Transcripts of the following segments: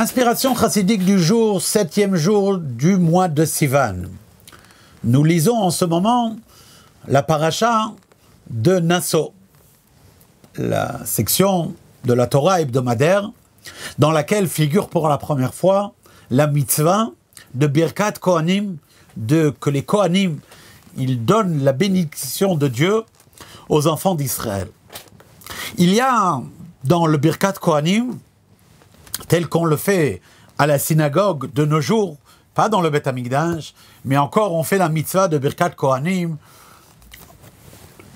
Inspiration chassidique du jour, septième jour du mois de Sivan. Nous lisons en ce moment la paracha de Nassau, la section de la Torah hebdomadaire, dans laquelle figure pour la première fois la mitzvah de Birkat Kohanim, de, que les Kohanim, ils donnent la bénédiction de Dieu aux enfants d'Israël. Il y a dans le Birkat Kohanim tel qu'on le fait à la synagogue de nos jours, pas dans le Beth Amikdash, mais encore on fait la mitzvah de Birkat Kohanim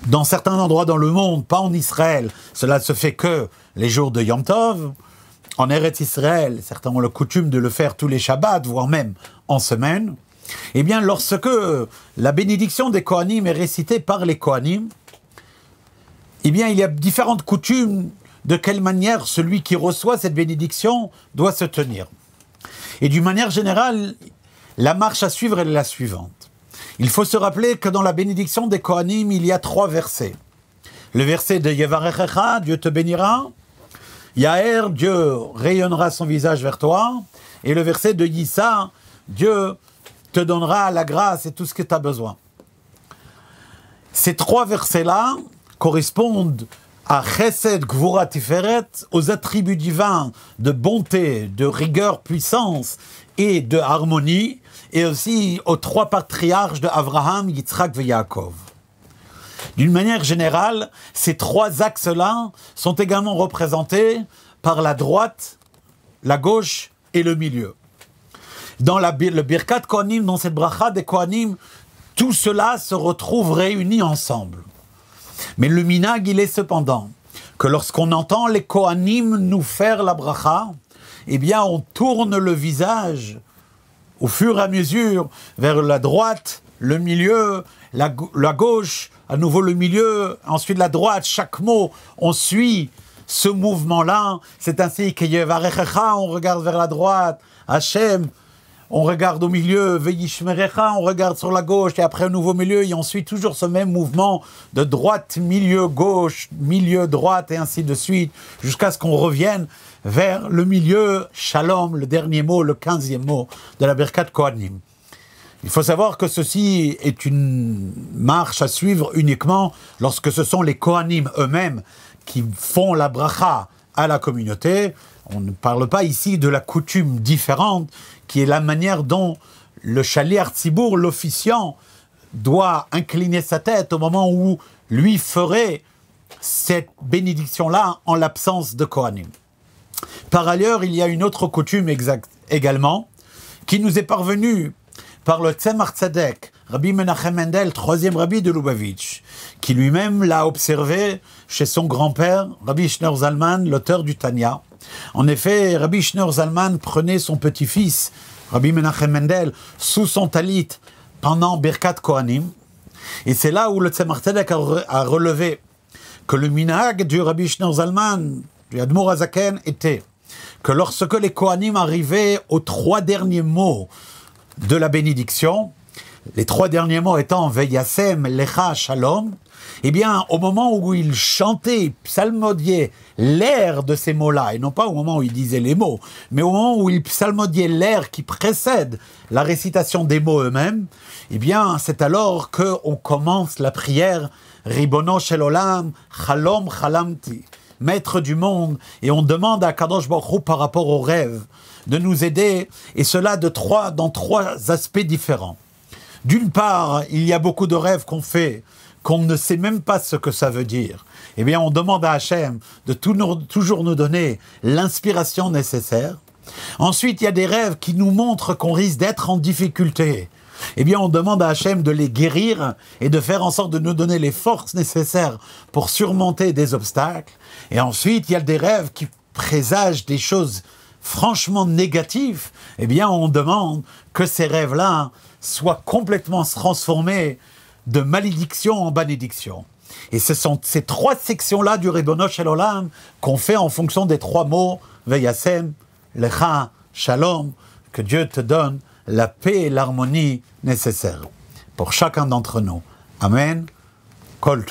dans certains endroits dans le monde, pas en Israël. Cela se fait que les jours de Yom Tov. En Eretz Israël, certains ont le coutume de le faire tous les Shabbats, voire même en semaine. Eh bien, lorsque la bénédiction des Kohanim est récitée par les Kohanim, eh bien, il y a différentes coutumes de quelle manière celui qui reçoit cette bénédiction doit se tenir. Et d'une manière générale, la marche à suivre est la suivante. Il faut se rappeler que dans la bénédiction des Kohanim, il y a trois versets. Le verset de Yevarechecha, Dieu te bénira. Yaher, Dieu rayonnera son visage vers toi. Et le verset de Yissa, Dieu te donnera la grâce et tout ce que tu as besoin. Ces trois versets-là correspondent à Gvura Tiferet, aux attributs divins de bonté, de rigueur, puissance et de harmonie, et aussi aux trois patriarches de Abraham, Yitzhak et Yaakov. D'une manière générale, ces trois axes-là sont également représentés par la droite, la gauche et le milieu. Dans la, le Birkat Kohanim, dans cette bracha des Kohanim, tout cela se retrouve réuni ensemble. Mais le minag, il est cependant que lorsqu'on entend les Kohanim nous faire la bracha, eh bien, on tourne le visage au fur et à mesure vers la droite, le milieu, la, gauche, à nouveau le milieu, ensuite la droite, chaque mot, on suit ce mouvement-là. C'est ainsi qu'on on regarde vers la droite, Hachem, on regarde au milieu Yishmerecha, on regarde sur la gauche et après au nouveau milieu, et on suit toujours ce même mouvement de droite, milieu, gauche, milieu, droite et ainsi de suite, jusqu'à ce qu'on revienne vers le milieu, shalom, le dernier mot, le quinzième mot de la Berkat Kohanim. Il faut savoir que ceci est une marche à suivre uniquement lorsque ce sont les Kohanim eux-mêmes qui font la bracha à la communauté. On ne parle pas ici de la coutume différente, qui est la manière dont le chalier Artibourg, l'officiant, doit incliner sa tête au moment où lui ferait cette bénédiction-là en l'absence de Kohanim. Par ailleurs, il y a une autre coutume également, qui nous est parvenue par le Tzemar Tzedek, Rabbi Menachem Mendel, troisième rabbi de Lubavitch, qui lui-même l'a observé chez son grand-père, Rabbi Schneur Zalman, l'auteur du Tanya. En effet, Rabbi Schneur Zalman prenait son petit-fils, Rabbi Menachem Mendel, sous son talit pendant Birkat Kohanim. Et c'est là où le Tzemar a relevé que le minhag du Rabbi Schneur Zalman, du Admour Azaken, était que lorsque les Kohanim arrivaient aux trois derniers mots de la bénédiction, les trois derniers mots étant Ve'yasem Lecha, Shalom, eh bien, au moment où il chantait, psalmodiait l'air de ces mots-là, et non pas au moment où il disait les mots, mais au moment où il psalmodiait l'air qui précède la récitation des mots eux-mêmes, eh bien, c'est alors que on commence la prière Ribono shel olam, chalom chalamti, maître du monde, et on demande à Kadosh Baruch par rapport aux rêves de nous aider, et cela de trois, dans trois aspects différents. D'une part, il y a beaucoup de rêves qu'on fait qu'on ne sait même pas ce que ça veut dire, eh bien on demande à Hachem de toujours nous donner l'inspiration nécessaire. Ensuite, il y a des rêves qui nous montrent qu'on risque d'être en difficulté. Eh bien, on demande à Hachem de les guérir et de faire en sorte de nous donner les forces nécessaires pour surmonter des obstacles. Et ensuite, il y a des rêves qui présagent des choses franchement négatives. Eh bien, on demande que ces rêves-là soient complètement transformés de malédiction en bénédiction. Et ce sont ces trois sections-là du Rebono Olam qu'on fait en fonction des trois mots Veyasem, Lecha, Shalom, que Dieu te donne la paix et l'harmonie nécessaires pour chacun d'entre nous. Amen. Kol